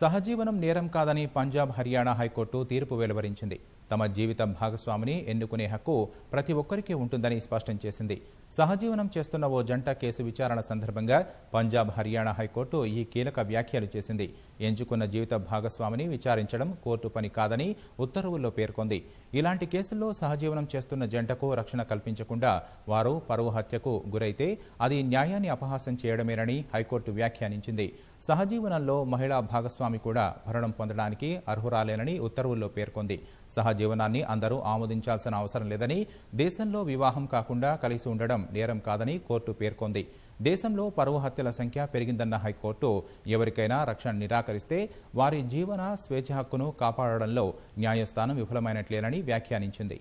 సహజీవనం నేరం కాదని పంజాబ్ హర్యానా హైకోర్టు తీర్పు వెలువరించింది తమ జీవిత భాగస్వామిని ఎన్నుకునే హక్కు ప్రతి ఒక్కరికీ ఉంటుందని స్పష్టం చేసింది సహజీవనం చేస్తున్న ఓ జంట కేసు విచారణ సందర్భంగా పంజాబ్ హర్యానా హైకోర్టు ఈ కీలక వ్యాఖ్యలు చేసింది ఎంచుకున్న జీవిత భాగస్వామిని విచారించడం కోర్టు పని కాదని ఉత్తర్వుల్లో పేర్కొంది ఇలాంటి కేసుల్లో సహజీవనం చేస్తున్న జంటకు రక్షణ కల్పించకుండా వారు పరువు హత్యకు గురైతే అది న్యాయాన్ని అపహాసం చేయడమేనని హైకోర్టు వ్యాఖ్యానించింది సహజీవనంలో మహిళా భాగస్వామి భాగస్వామి కూడా భరణం పొందడానికి అర్హురాలేనని ఉత్తర్వుల్లో పేర్కొంది సహజీవనాన్ని అందరూ ఆమోదించాల్సిన అవసరం లేదని దేశంలో వివాహం కాకుండా కలిసి ఉండడం నేరం కాదని కోర్టు పేర్కొంది దేశంలో పరువు హత్యల సంఖ్య పెరిగిందన్న హైకోర్టు ఎవరికైనా రక్షణ నిరాకరిస్తే వారి జీవన స్వేచ్ఛ హక్కును కాపాడడంలో న్యాయస్థానం విఫలమైనట్లేనని వ్యాఖ్యానించింది